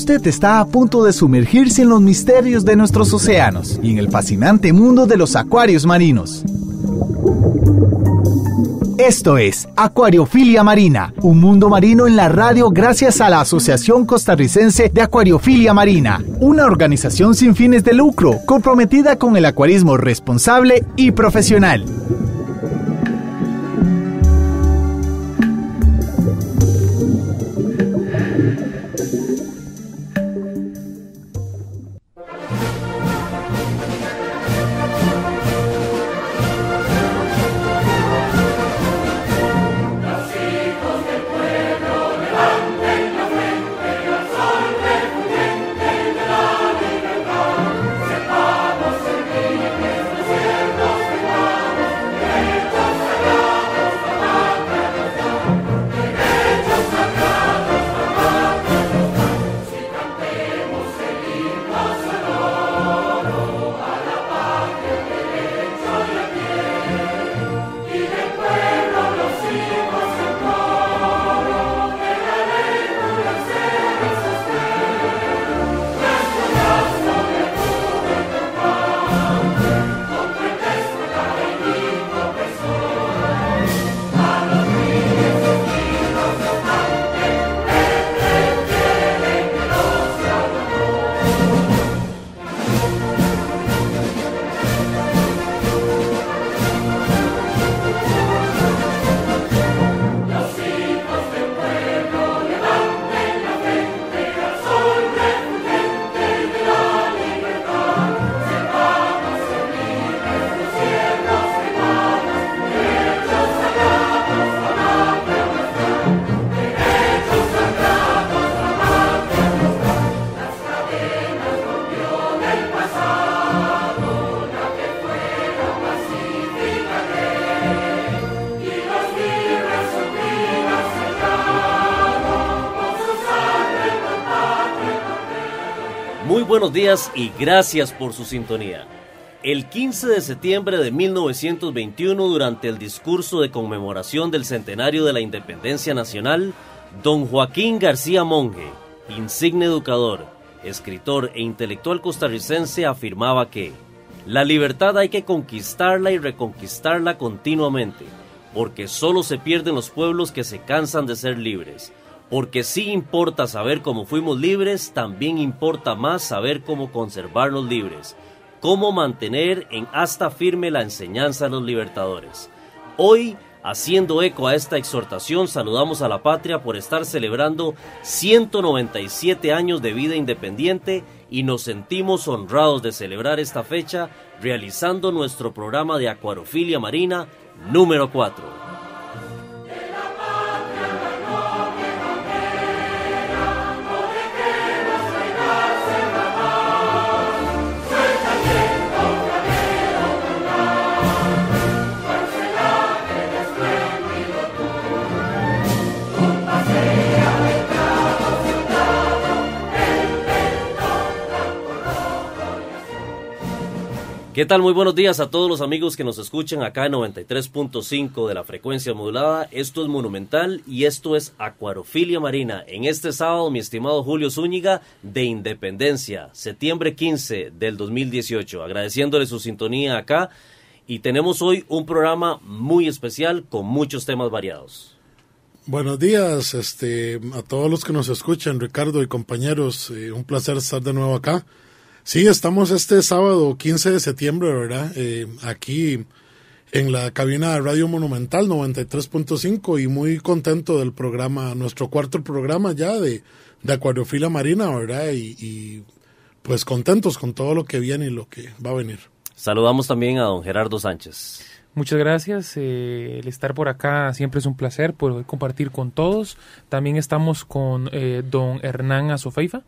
Usted está a punto de sumergirse en los misterios de nuestros océanos y en el fascinante mundo de los acuarios marinos. Esto es Acuariofilia Marina, un mundo marino en la radio gracias a la Asociación Costarricense de Acuariofilia Marina, una organización sin fines de lucro comprometida con el acuarismo responsable y profesional. y gracias por su sintonía. El 15 de septiembre de 1921, durante el discurso de conmemoración del centenario de la Independencia Nacional, don Joaquín García Monge, insigne educador, escritor e intelectual costarricense, afirmaba que la libertad hay que conquistarla y reconquistarla continuamente, porque solo se pierden los pueblos que se cansan de ser libres porque si importa saber cómo fuimos libres, también importa más saber cómo conservarnos libres, cómo mantener en hasta firme la enseñanza de los libertadores. Hoy, haciendo eco a esta exhortación, saludamos a la patria por estar celebrando 197 años de vida independiente y nos sentimos honrados de celebrar esta fecha realizando nuestro programa de acuariofilia marina número 4. ¿Qué tal? Muy buenos días a todos los amigos que nos escuchan acá en 93.5 de la frecuencia modulada. Esto es Monumental y esto es Acuarofilia Marina. En este sábado, mi estimado Julio Zúñiga, de Independencia, septiembre 15 del 2018. Agradeciéndole su sintonía acá y tenemos hoy un programa muy especial con muchos temas variados. Buenos días este, a todos los que nos escuchan, Ricardo y compañeros. Eh, un placer estar de nuevo acá. Sí, estamos este sábado 15 de septiembre, ¿verdad? Eh, aquí en la cabina de Radio Monumental 93.5 y muy contento del programa, nuestro cuarto programa ya de, Acuariofila Marina, ¿verdad? Y, pues contentos con todo lo que viene y lo que va a venir. Saludamos también a don Gerardo Sánchez. Muchas gracias. Eh, el estar por acá siempre es un placer poder compartir con todos. También estamos con eh, don Hernán Azofeifa.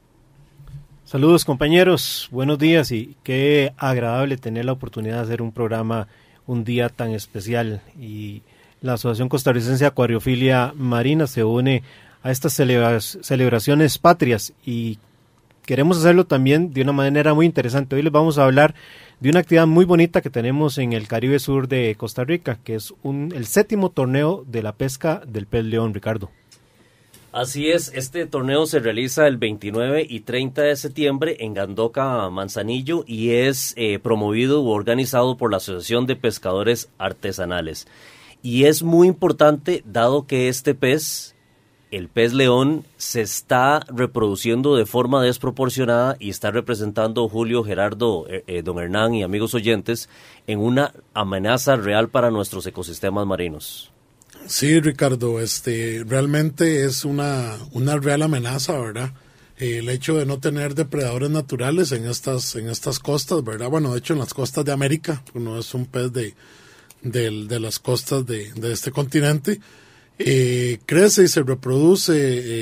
Saludos compañeros, buenos días y qué agradable tener la oportunidad de hacer un programa un día tan especial y la Asociación Costarricense Acuariofilia Marina se une a estas celebraciones patrias y queremos hacerlo también de una manera muy interesante. Hoy les vamos a hablar de una actividad muy bonita que tenemos en el Caribe Sur de Costa Rica, que es el séptimo torneo de la pesca del pez león, Ricardo. Así es, este torneo se realiza el 29 y 30 de septiembre en Gandoca, Manzanillo, y es eh, promovido u organizado por la Asociación de Pescadores Artesanales. Y es muy importante dado que este pez, el pez león, se está reproduciendo de forma desproporcionada y está representando Julio, Gerardo, eh, eh, don Hernán y amigos oyentes en una amenaza real para nuestros ecosistemas marinos. Sí, Ricardo, este, realmente es una, una real amenaza, ¿verdad? el hecho de no tener depredadores naturales en estas, en estas costas, ¿verdad? Bueno, de hecho en las costas de América, no es un pez de, de, las costas de, este continente, eh, crece y se reproduce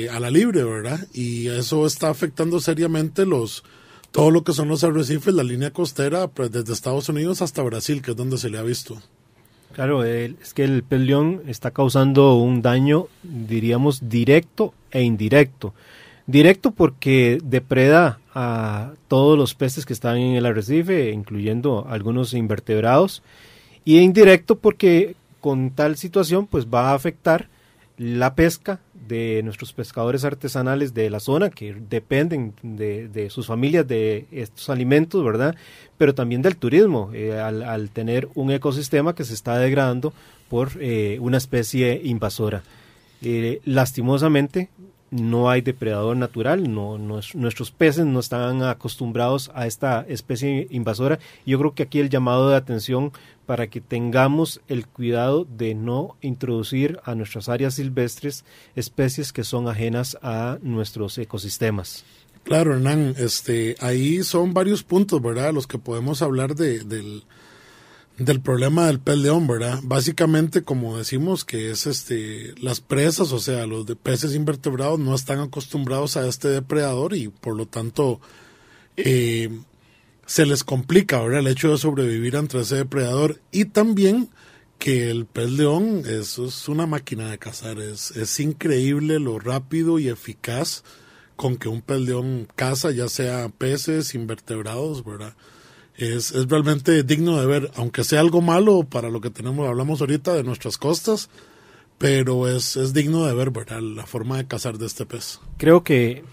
eh, a la libre, ¿verdad? Y eso está afectando seriamente los todo lo que son los arrecifes, la línea costera, pues, desde Estados Unidos hasta Brasil, que es donde se le ha visto. Claro, es que el pez león está causando un daño, diríamos, directo e indirecto. Directo porque depreda a todos los peces que están en el arrecife, incluyendo algunos invertebrados, y indirecto porque con tal situación pues va a afectar la pesca de nuestros pescadores artesanales de la zona que dependen de, de sus familias de estos alimentos, ¿verdad? Pero también del turismo, eh, al, tener un ecosistema que se está degradando por eh, una especie invasora. Eh, lastimosamente, no hay depredador natural, no, nuestros peces no están acostumbrados a esta especie invasora. Yo creo que aquí el llamado de atención para que tengamos el cuidado de no introducir a nuestras áreas silvestres especies que son ajenas a nuestros ecosistemas. Claro, Hernán, este, ahí son varios puntos, ¿verdad? Los que podemos hablar de, del, problema del pez ¿verdad? Básicamente, como decimos, que es este, las presas, o sea, los de peces invertebrados no están acostumbrados a este depredador y por lo tanto eh, se les complica ahora el hecho de sobrevivir ante ese depredador y también que el pez león eso es una máquina de cazar, es, es increíble lo rápido y eficaz con que un pez león caza, ya sea peces, invertebrados, ¿verdad? Es, realmente digno de ver, aunque sea algo malo para lo que tenemos, hablamos ahorita de nuestras costas, pero es, es digno de ver, ¿verdad? La forma de cazar de este pez. Creo que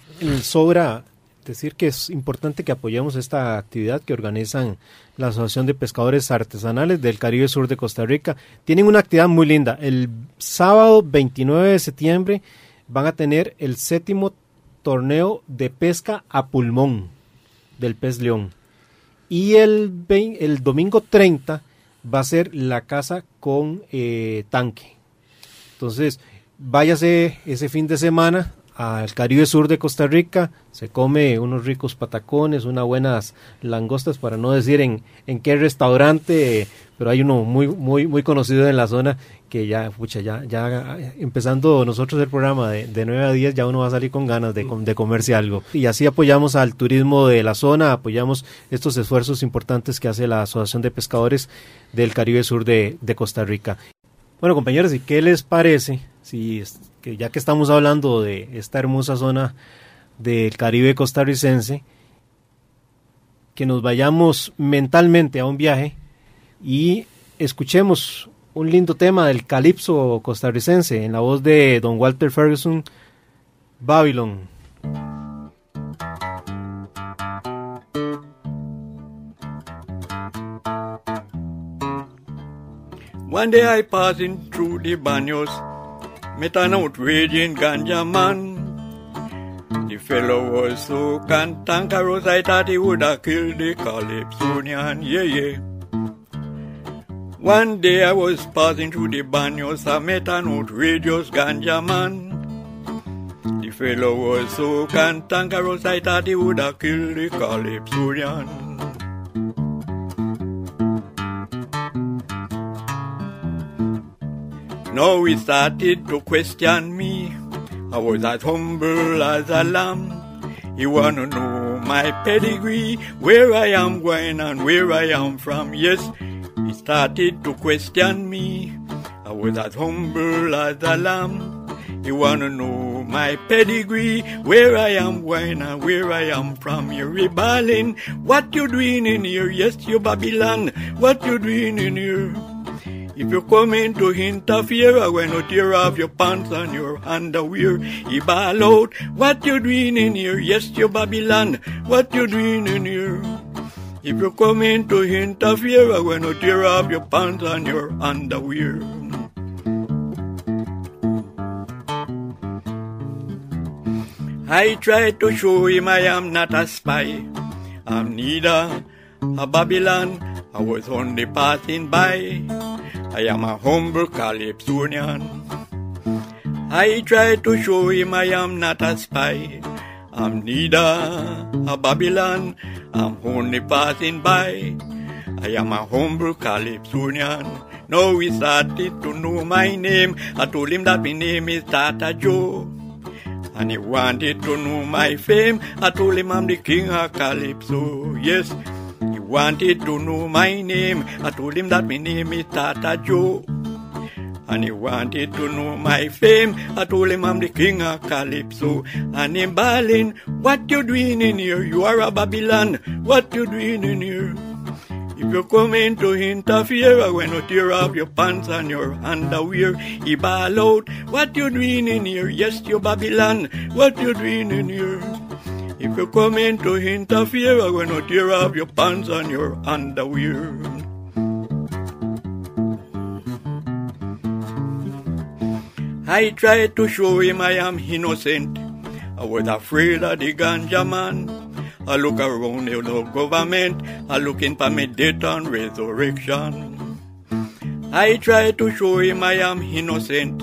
sobra decir que es importante que apoyemos esta actividad que organizan la Asociación de Pescadores Artesanales del Caribe Sur de Costa Rica. Tienen una actividad muy linda. El sábado 29 de septiembre van a tener el séptimo torneo de pesca a pulmón del pez león. Y el, el domingo 30 va a ser la casa con eh, tanque. Entonces, váyase ese fin de semana al Caribe Sur de Costa Rica, se come unos ricos patacones, unas buenas langostas, para no decir en, en qué restaurante, pero hay uno muy, muy, muy conocido en la zona que ya, pucha, ya, ya empezando nosotros el programa de, de 9 a 10, ya uno va a salir con ganas de, de comerse algo. Y así apoyamos al turismo de la zona, apoyamos estos esfuerzos importantes que hace la Asociación de Pescadores del Caribe Sur de, de Costa Rica. Bueno, compañeros, ¿y qué les parece si ya que estamos hablando de esta hermosa zona del Caribe costarricense, que nos vayamos mentalmente a un viaje y escuchemos un lindo tema del calipso costarricense en la voz de don Walter Ferguson, Babylon. One day I passing through the banyos. Met an outraging ganja man. The fellow was so cantankerous, I thought he would have killed the calypsonian, yeah, yeah. One day I was passing through the banyos, I met an outrageous ganja man. The fellow was so cantankerous, I thought he would have killed the calypsonian. Now he started to question me. I was as humble as a lamb. He wanna know my pedigree, where I am going and where I am from. Yes, he started to question me. I was as humble as a lamb. He wanna know my pedigree, where I am going and where I am from. you rebelling. What you doing in here? Yes, you Babylon. What you doing in here? If you come in to interfere, I will not tear off your pants and your underwear. He ball out, what you doing in here? Yes, you Babylon, what you doing in here? If you come in to interfere, I will not tear off your pants and your underwear. I try to show him I am not a spy. I'm neither a Babylon, I was only passing by. I am a humble Calypsonian. I try to show him I am not a spy. I'm neither a Babylon, I'm only passing by. I am a humble Calypsonian. Now he started to know my name. I told him that my name is Tata Joe. And he wanted to know my fame. I told him I'm the king of Calypso. Yes, wanted to know my name. I told him that my name is Tata Joe. And he wanted to know my fame. I told him I'm the king of Calypso. And in Berlin, what you doing in here? You are a Babylon. What you doing in here? If you come in to interfere, I'm going to tear off your pants and your underwear. He ball out, what you doing in here? Yes, you Babylon. What you doing in here? If you come in to interfere, I'm going to tear off your pants and your underwear. I tried to show him I am innocent. I was afraid of the ganja man. I look around the government. I in for my death and resurrection. I tried to show him I am innocent.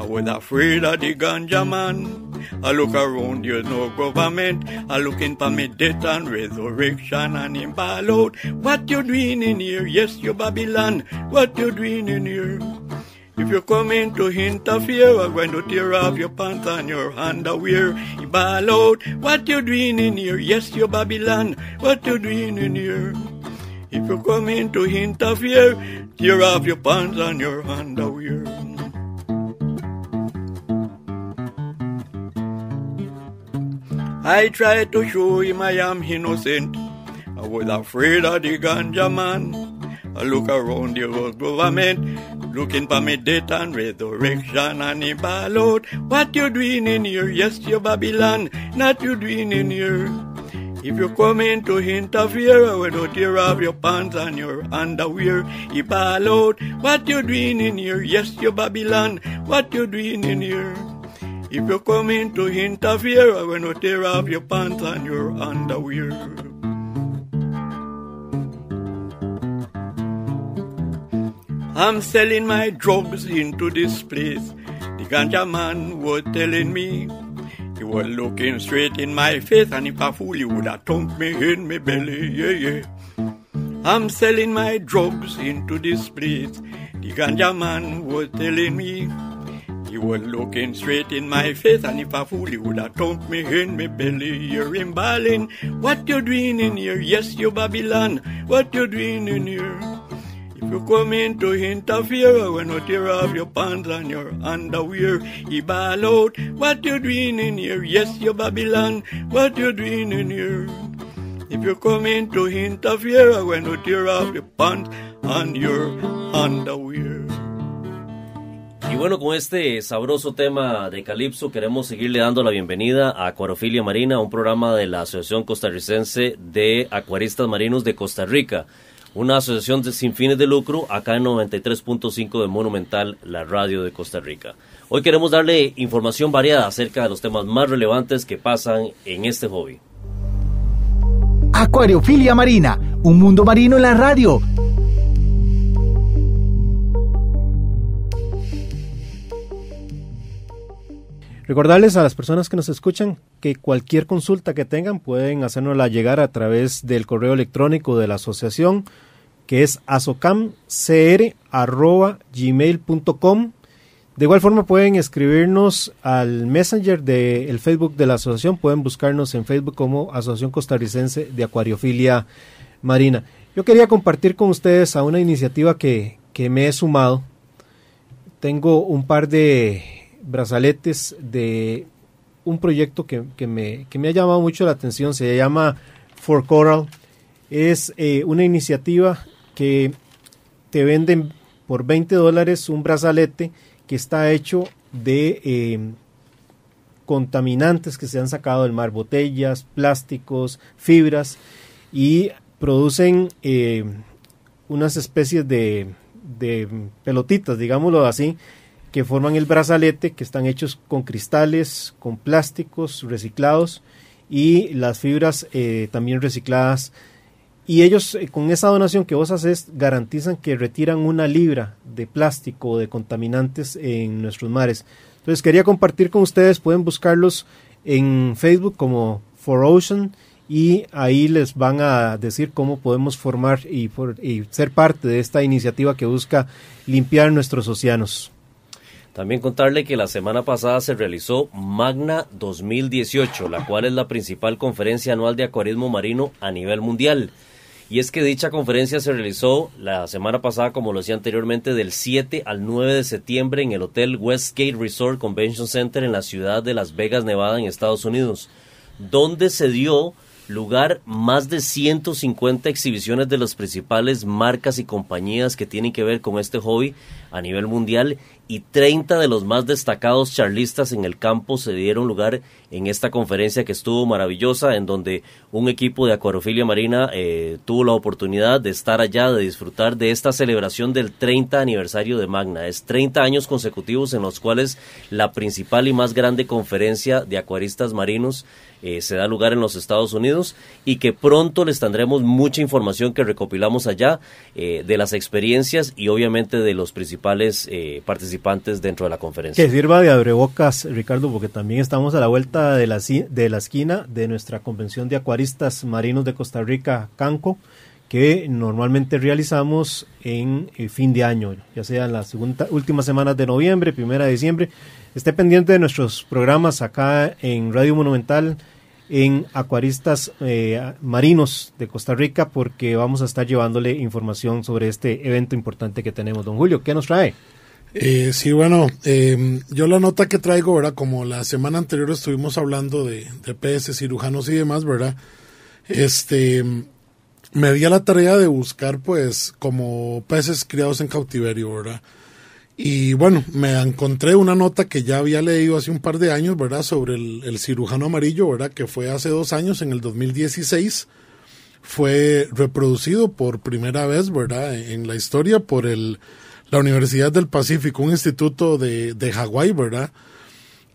I was afraid of the ganja man. I look around, there's no government. I look in for me death and resurrection and him followed. What you doing in here? Yes, you Babylon. What you doing in here? If you're coming to interfere, I'm going to tear off your pants and your underwear. You ball out. What you doing in here? Yes, you Babylon. What you doing in here? If you're coming to interfere, tear off your pants and your underwear. I tried to show him I am innocent. I was afraid of the ganja man. I look around the world government, looking for me death and resurrection and a ballot. What you doing in here? Yes, you Babylon. Not you doing in here. If you come in to interfere, I will tear off your pants and your underwear. You ballot. What you doing in here? Yes, you Babylon. What you doing in here? If you come in to interfere, I will not tear off your pants and your underwear. I'm selling my drugs into this place. The ganja man was telling me he was looking straight in my face, and if I fool, he would have thumped me in my belly. Yeah, yeah. I'm selling my drugs into this place. The ganja man was telling me he was looking straight in my face, and if I fool, he would have thumped me in me belly. You're in Berlin. What you doing in here? Yes, you Babylon. What you doing in here? If you come in to interfere, I will tear off your pants and your underwear. He bail out. What you doing in here? Yes, you Babylon. What you doing in here? If you come in to interfere, I will tear off your pants and your underwear. Y bueno, con este sabroso tema de Calipso, queremos seguirle dando la bienvenida a Acuariofilia Marina, un programa de la Asociación Costarricense de Acuaristas Marinos de Costa Rica, una asociación de, sin fines de lucro acá en 93.5 de Monumental, la radio de Costa Rica. Hoy queremos darle información variada acerca de los temas más relevantes que pasan en este hobby. Acuariofilia Marina, un mundo marino en la radio Recordarles a las personas que nos escuchan que cualquier consulta que tengan pueden hacérnosla llegar a través del correo electrónico de la asociación que es azocamcr.gmail.com. De igual forma pueden escribirnos al messenger del Facebook de la asociación, pueden buscarnos en Facebook como Asociación Costarricense de Acuariofilia Marina. Yo quería compartir con ustedes a una iniciativa que me he sumado. Tengo un par de brazaletes de un proyecto que, que, me, que me ha llamado mucho la atención, se llama For Coral. Es eh, una iniciativa que te venden por 20 dólares un brazalete que está hecho de eh, contaminantes que se han sacado del mar, botellas, plásticos, fibras, y producen eh, unas especies de, de pelotitas, digámoslo así, que forman el brazalete, que están hechos con cristales, con plásticos reciclados y las fibras eh, también recicladas. Y ellos eh, con esa donación que vos haces garantizan que retiran una libra de plástico o de contaminantes en nuestros mares. Entonces quería compartir con ustedes, pueden buscarlos en Facebook como For Ocean y ahí les van a decir cómo podemos formar y ser parte de esta iniciativa que busca limpiar nuestros océanos. También contarle que la semana pasada se realizó Magna 2018, la cual es la principal conferencia anual de acuarismo marino a nivel mundial. Y es que dicha conferencia se realizó la semana pasada, como lo decía anteriormente, del 7 al 9 de septiembre en el Hotel Westgate Resort Convention Center en la ciudad de Las Vegas, Nevada, en Estados Unidos, donde se dio lugar más de 150 exhibiciones de las principales marcas y compañías que tienen que ver con este hobby a nivel mundial y 30 de los más destacados charlistas en el campo se dieron lugar en esta conferencia que estuvo maravillosa, en donde un equipo de acuariofilia marina eh, tuvo la oportunidad de estar allá, de disfrutar de esta celebración del 30 aniversario de Magna. Es 30 años consecutivos en los cuales la principal y más grande conferencia de acuaristas marinos eh, se da lugar en los Estados Unidos y que pronto les tendremos mucha información que recopilamos allá eh, de las experiencias y obviamente de los principales participantes dentro de la conferencia. Que sirva de abrebocas, Ricardo, porque también estamos a la vuelta de la, de la esquina de nuestra convención de acuaristas marinos de Costa Rica, CANCO, que normalmente realizamos en eh, fin de año, ya sea en las últimas semanas de noviembre, primera de diciembre. Esté pendiente de nuestros programas acá en Radio Monumental en acuaristas eh, marinos de Costa Rica porque vamos a estar llevándole información sobre este evento importante que tenemos. Don Julio, ¿qué nos trae? Eh, sí, bueno, eh, yo la nota que traigo, ¿verdad? Como la semana anterior estuvimos hablando de, peces, cirujanos y demás, ¿verdad? Este, me di a la tarea de buscar, pues, como peces criados en cautiverio, ¿verdad? Y bueno, me encontré una nota que ya había leído hace un par de años, ¿verdad? Sobre el, el cirujano amarillo, ¿verdad? Que fue hace dos años, en el 2016 fue reproducido por primera vez, ¿verdad? En la historia por el la Universidad del Pacífico, un instituto de, de Hawái, ¿verdad?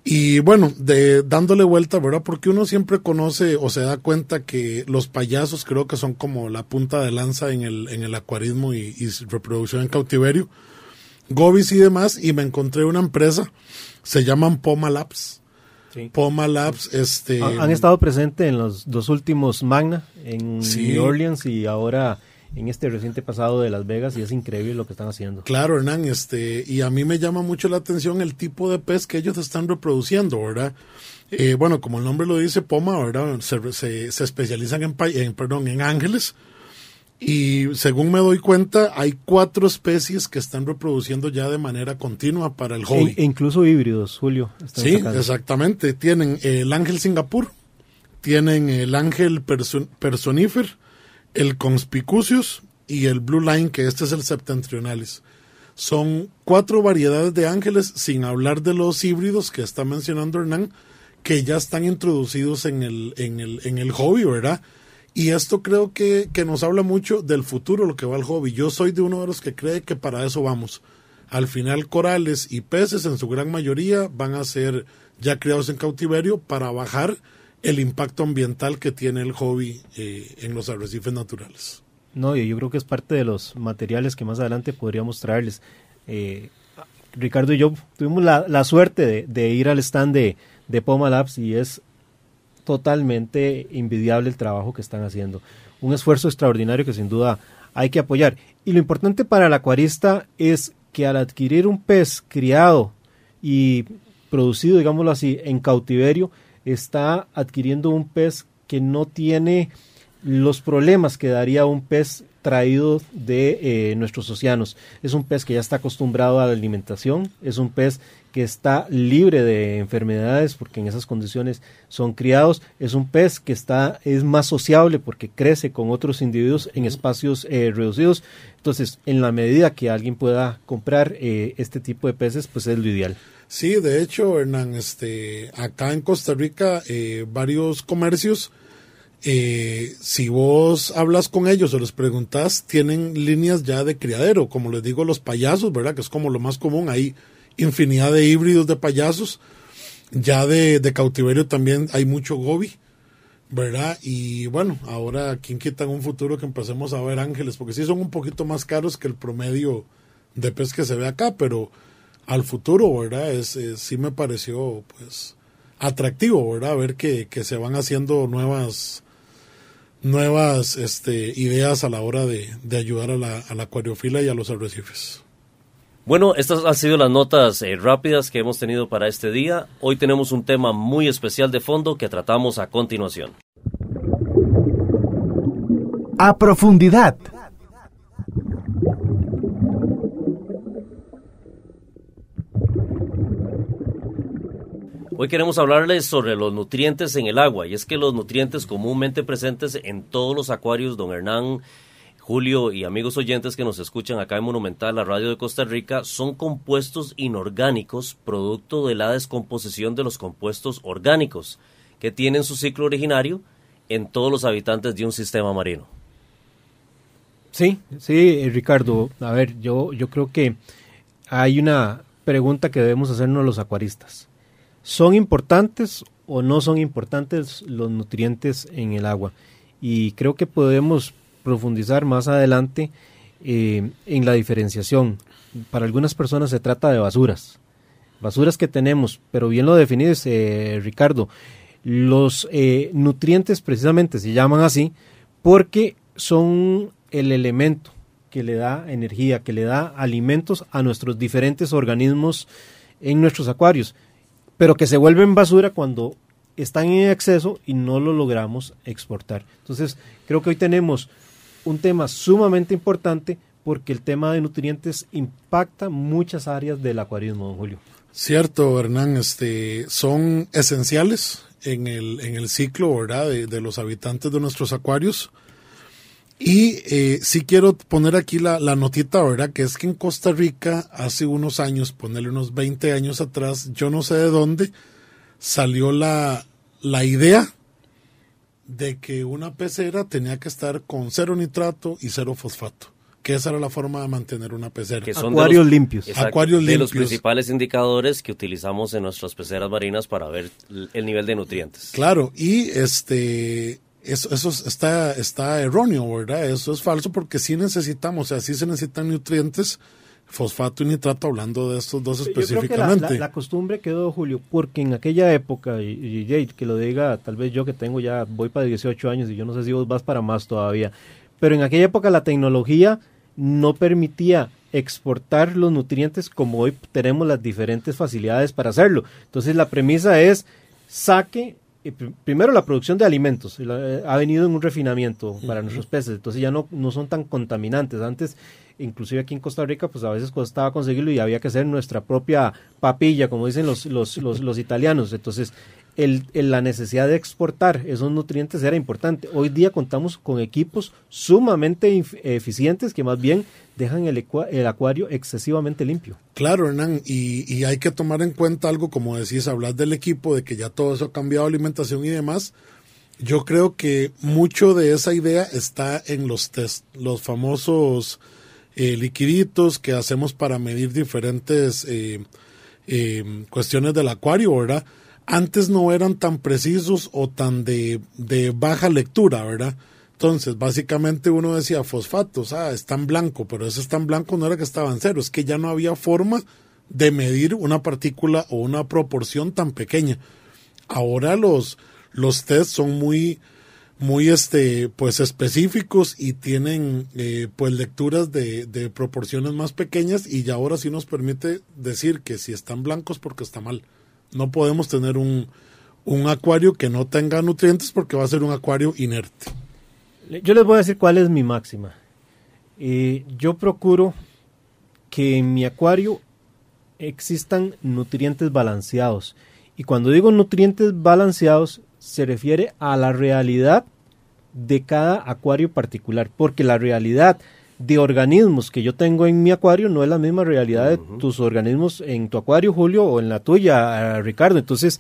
Y bueno, de, dándole vuelta, ¿verdad? Porque uno siempre conoce o se da cuenta que los payasos creo que son como la punta de lanza en el, en el acuarismo y, reproducción en cautiverio, Gobis y demás, y me encontré una empresa, se llaman Poma Labs. Sí. Poma Labs, este... Han, estado presentes en los dos últimos Magna, en New Orleans y ahora en este reciente pasado de Las Vegas y es increíble lo que están haciendo. Claro, Hernán, este, y a mí me llama mucho la atención el tipo de pez que ellos están reproduciendo, ¿verdad? Eh, bueno, como el nombre lo dice, Poma, ¿verdad? Se, especializan en, perdón, en ángeles. Y según me doy cuenta, hay cuatro especies que están reproduciendo ya de manera continua para el hobby. incluso híbridos, Julio. Sí, exactamente. Tienen el ángel Singapur, tienen el ángel personifer, el conspicucius y el blue line, que este es el septentrionalis. Son cuatro variedades de ángeles, sin hablar de los híbridos que está mencionando Hernán, que ya están introducidos en el, en el, en hobby, ¿verdad? Y esto creo que, que, nos habla mucho del futuro, lo que va al hobby. Yo soy de uno de los que cree que para eso vamos. Al final, corales y peces, en su gran mayoría, van a ser ya criados en cautiverio para bajar el impacto ambiental que tiene el hobby eh, en los arrecifes naturales. No, yo creo que es parte de los materiales que más adelante podría mostrarles. Eh, Ricardo y yo tuvimos la, suerte de, ir al stand de, Poma Labs y es totalmente invidiable el trabajo que están haciendo. Un esfuerzo extraordinario que sin duda hay que apoyar. Y lo importante para el acuarista es que al adquirir un pez criado y producido, digámoslo así, en cautiverio, está adquiriendo un pez que no tiene los problemas que daría un pez traído de eh, nuestros océanos. Es un pez que ya está acostumbrado a la alimentación, es un pez que está libre de enfermedades porque en esas condiciones son criados, es un pez que está es más sociable porque crece con otros individuos en espacios eh, reducidos. Entonces, en la medida que alguien pueda comprar eh, este tipo de peces, pues es lo ideal. Sí, de hecho, Hernán, este, acá en Costa Rica eh, varios comercios, eh, si vos hablas con ellos o les preguntas, tienen líneas ya de criadero, como les digo, los payasos, ¿verdad? Que es como lo más común, hay infinidad de híbridos de payasos, ya de, de cautiverio también hay mucho gobi. ¿verdad? Y bueno, ahora, ¿quién quita en un futuro que empecemos a ver ángeles? Porque sí son un poquito más caros que el promedio de pez que se ve acá, pero al futuro, ¿verdad? Es, sí me pareció pues atractivo, ¿verdad? Ver que, se van haciendo nuevas nuevas este, ideas a la hora de, ayudar a la, acuariofila y a los arrecifes. Bueno, estas han sido las notas eh, rápidas que hemos tenido para este día. Hoy tenemos un tema muy especial de fondo que tratamos a continuación. A profundidad. Hoy queremos hablarles sobre los nutrientes en el agua, y es que los nutrientes comúnmente presentes en todos los acuarios, don Hernán, Julio y amigos oyentes que nos escuchan acá en Monumental, la radio de Costa Rica, son compuestos inorgánicos, producto de la descomposición de los compuestos orgánicos, que tienen su ciclo originario en todos los habitantes de un sistema marino. Sí, sí, eh, Ricardo. A ver, yo, yo creo que hay una pregunta que debemos hacernos los acuaristas. ¿Son importantes o no son importantes los nutrientes en el agua? Y creo que podemos profundizar más adelante eh, en la diferenciación. Para algunas personas se trata de basuras, basuras que tenemos, pero bien lo definís, eh, Ricardo. Los eh, nutrientes precisamente se llaman así porque son el elemento que le da energía, que le da alimentos a nuestros diferentes organismos en nuestros acuarios pero que se vuelven basura cuando están en exceso y no lo logramos exportar. Entonces, creo que hoy tenemos un tema sumamente importante porque el tema de nutrientes impacta muchas áreas del acuarismo, don Julio. Cierto, Hernán, este, son esenciales en el, ciclo de los habitantes de nuestros acuarios. Y eh, sí quiero poner aquí la, la, notita, ¿verdad? Que es que en Costa Rica, hace unos años, ponerle unos 20 años atrás, yo no sé de dónde, salió la, la idea de que una pecera tenía que estar con cero nitrato y cero fosfato que esa era la forma de mantener una pecera. Que son acuarios limpios. acuarios de limpios. los principales indicadores que utilizamos en nuestras peceras marinas para ver el nivel de nutrientes. Claro, y este eso, eso está, está erróneo, ¿verdad? Eso es falso porque sí necesitamos, o sea, sí se necesitan nutrientes, fosfato y nitrato, hablando de estos dos específicamente. la, costumbre quedó, Julio, porque en aquella época, y, Jade, que lo diga, tal vez yo que tengo ya, voy para 18 años y yo no sé si vos vas para más todavía, pero en aquella época la tecnología no permitía exportar los nutrientes como hoy tenemos las diferentes facilidades para hacerlo. Entonces la premisa es saque primero la producción de alimentos eh, ha venido en un refinamiento para nuestros peces, entonces ya no, no son tan contaminantes. Antes, inclusive aquí en Costa Rica, pues a veces costaba conseguirlo y había que hacer nuestra propia papilla, como dicen los, los, los, los italianos. Entonces, el, la necesidad de exportar esos nutrientes era importante. Hoy día contamos con equipos sumamente eficientes que más bien dejan el, acuario excesivamente limpio. Claro, Hernán, y, hay que tomar en cuenta algo, como decís, hablar del equipo, de que ya todo eso ha cambiado, alimentación y demás. Yo creo que mucho de esa idea está en los test, los famosos eh, liquiditos que hacemos para medir diferentes eh, eh, cuestiones del acuario, ¿verdad? antes no eran tan precisos o tan de, baja lectura, ¿verdad? Entonces, básicamente uno decía fosfatos, ah, están blanco, pero ese están tan blanco no era que estaba en cero, es que ya no había forma de medir una partícula o una proporción tan pequeña. Ahora los, los test son muy, muy este, pues específicos y tienen eh, pues lecturas de, proporciones más pequeñas y ya ahora sí nos permite decir que si están blancos porque está mal. No podemos tener un, un acuario que no tenga nutrientes porque va a ser un acuario inerte. Yo les voy a decir cuál es mi máxima. yo procuro que en mi acuario existan nutrientes balanceados. Y cuando digo nutrientes balanceados, se refiere a la realidad de cada acuario particular, porque la realidad de organismos que yo tengo en mi acuario no es la misma realidad de tus organismos en tu acuario, Julio, o en la tuya, Ricardo. Entonces,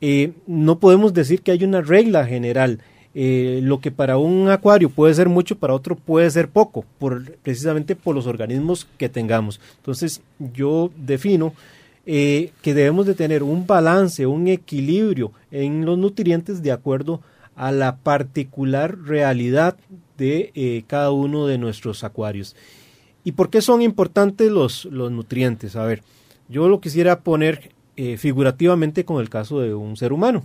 eh, no podemos decir que hay una regla general. Eh, lo que para un acuario puede ser mucho, para otro puede ser poco, por, precisamente por los organismos que tengamos. Entonces, yo defino eh, que debemos de tener un balance, un equilibrio en los nutrientes de acuerdo a la particular realidad de eh, cada uno de nuestros acuarios. ¿Y por qué son importantes los, nutrientes? A ver, yo lo quisiera poner eh, figurativamente con el caso de un ser humano.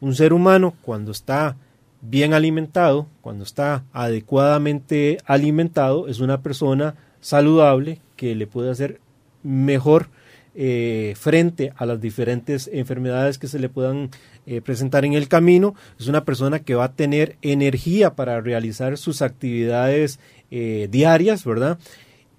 Un ser humano cuando está bien alimentado, cuando está adecuadamente alimentado, es una persona saludable que le puede hacer mejor eh, frente a las diferentes enfermedades que se le puedan eh, presentar en el camino. Es una persona que va a tener energía para realizar sus actividades eh, diarias, ¿verdad?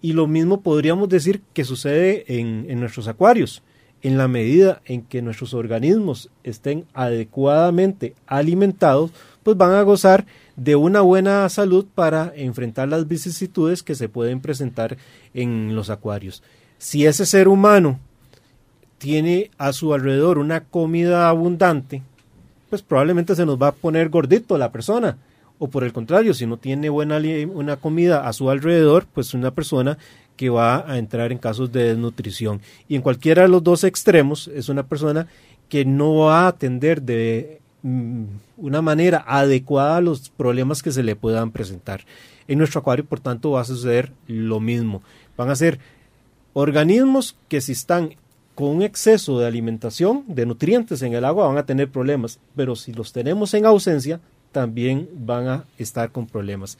Y lo mismo podríamos decir que sucede en, en nuestros acuarios. En la medida en que nuestros organismos estén adecuadamente alimentados, pues van a gozar de una buena salud para enfrentar las vicisitudes que se pueden presentar en los acuarios. Si ese ser humano tiene a su alrededor una comida abundante, pues probablemente se nos va a poner gordito la persona. O por el contrario, si no tiene buena una comida a su alrededor, pues una persona que va a entrar en casos de desnutrición. Y en cualquiera de los dos extremos es una persona que no va a atender de mm, una manera adecuada a los problemas que se le puedan presentar. En nuestro acuario, por tanto, va a suceder lo mismo. Van a ser organismos que si están con un exceso de alimentación, de nutrientes en el agua, van a tener problemas, pero si los tenemos en ausencia, también van a estar con problemas.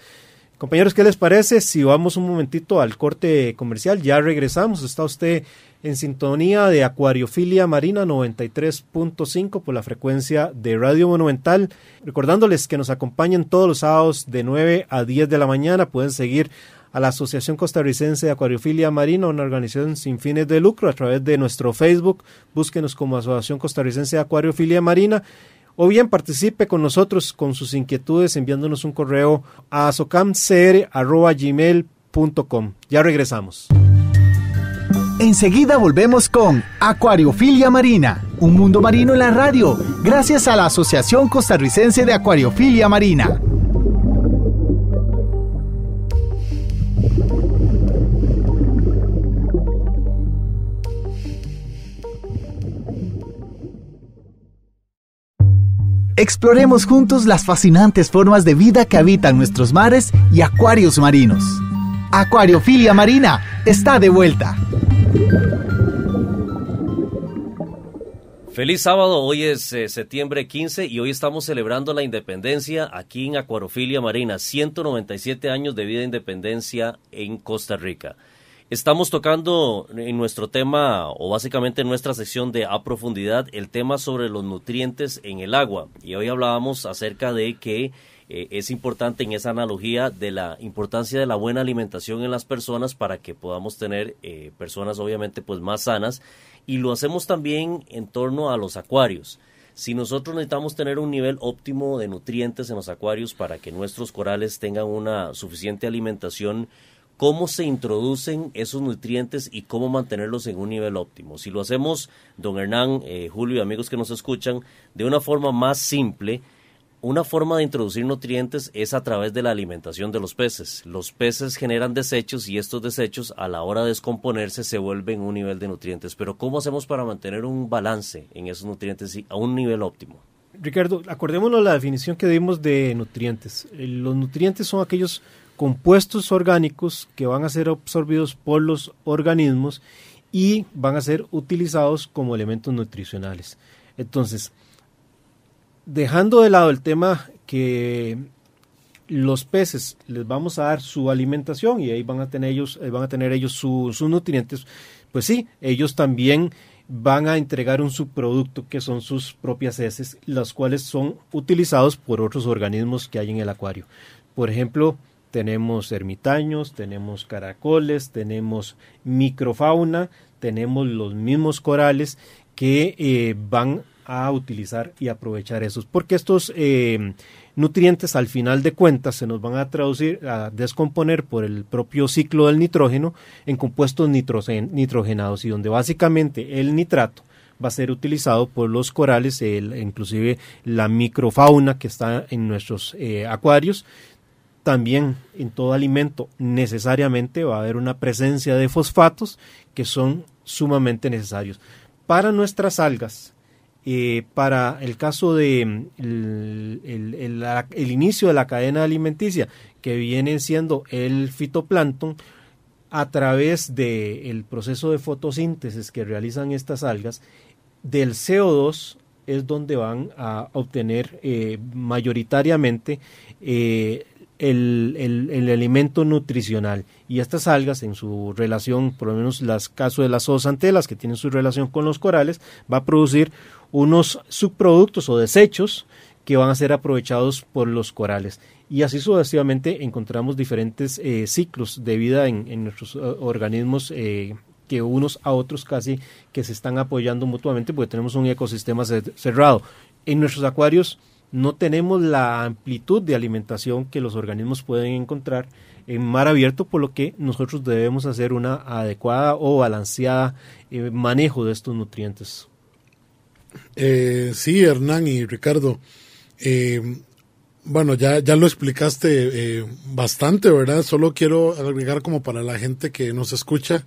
Compañeros, ¿qué les parece? Si vamos un momentito al corte comercial, ya regresamos. Está usted en sintonía de Acuariofilia Marina 93.5 por la frecuencia de Radio Monumental. Recordándoles que nos acompañen todos los sábados de 9 a 10 de la mañana. Pueden seguir a la Asociación Costarricense de Acuariofilia Marina, una organización sin fines de lucro, a través de nuestro Facebook. Búsquenos como Asociación Costarricense de Acuariofilia Marina o bien participe con nosotros con sus inquietudes enviándonos un correo a socamcr.gmail.com. Ya regresamos. Enseguida volvemos con Acuariofilia Marina, un mundo marino en la radio, gracias a la Asociación Costarricense de Acuariofilia Marina. Exploremos juntos las fascinantes formas de vida que habitan nuestros mares y acuarios marinos. Acuariofilia Marina está de vuelta. Feliz sábado, hoy es eh, septiembre 15 y hoy estamos celebrando la independencia aquí en Acuariofilia Marina, 197 años de vida e independencia en Costa Rica. Estamos tocando en nuestro tema, o básicamente en nuestra sección de A Profundidad, el tema sobre los nutrientes en el agua. Y hoy hablábamos acerca de que eh, es importante en esa analogía de la importancia de la buena alimentación en las personas para que podamos tener eh, personas obviamente pues más sanas. Y lo hacemos también en torno a los acuarios. Si nosotros necesitamos tener un nivel óptimo de nutrientes en los acuarios para que nuestros corales tengan una suficiente alimentación, cómo se introducen esos nutrientes y cómo mantenerlos en un nivel óptimo. Si lo hacemos, don Hernán, eh, Julio y amigos que nos escuchan, de una forma más simple, una forma de introducir nutrientes es a través de la alimentación de los peces. Los peces generan desechos y estos desechos a la hora de descomponerse se vuelven un nivel de nutrientes. Pero ¿cómo hacemos para mantener un balance en esos nutrientes a un nivel óptimo? Ricardo, acordémonos la definición que dimos de nutrientes. Eh, los nutrientes son aquellos compuestos orgánicos que van a ser absorbidos por los organismos y van a ser utilizados como elementos nutricionales. Entonces, dejando de lado el tema que los peces les vamos a dar su alimentación y ahí van a tener ellos, eh, van a tener ellos sus nutrientes, pues sí, ellos también van a entregar un subproducto que son sus propias heces, las cuales son utilizados por otros organismos que hay en el acuario. Por ejemplo, tenemos ermitaños, tenemos caracoles, tenemos microfauna, tenemos los mismos corales que eh, van a utilizar y aprovechar esos, porque estos eh, nutrientes al final de cuentas se nos van a traducir, a descomponer por el propio ciclo del nitrógeno en compuestos nitrogenados y donde básicamente el nitrato va a ser utilizado por los corales, inclusive la microfauna que está en nuestros eh, acuarios, también en todo alimento necesariamente va a haber una presencia de fosfatos que son sumamente necesarios. Para nuestras algas, eh, para el caso de mm, el, inicio de la cadena alimenticia, que viene siendo el fitoplancton, a través del proceso de fotosíntesis que realizan estas algas, del CO2 es donde van a obtener eh, mayoritariamente eh, el, alimento nutricional y estas algas en su relación, por lo menos las casos de las zoosantelas que tienen su relación con los corales, va a producir unos subproductos o desechos que van a ser aprovechados por los corales. Y así sucesivamente encontramos diferentes eh, ciclos de vida en, nuestros eh, organismos eh, que unos a otros casi que se están apoyando mutuamente porque tenemos un ecosistema cerrado. En nuestros acuarios no tenemos la amplitud de alimentación que los organismos pueden encontrar en mar abierto, por lo que nosotros debemos hacer una adecuada o balanceada eh, manejo de estos nutrientes. Eh, sí, Hernán y Ricardo. Eh, bueno, ya, ya lo explicaste bastante, ¿verdad? Solo quiero agregar como para la gente que nos escucha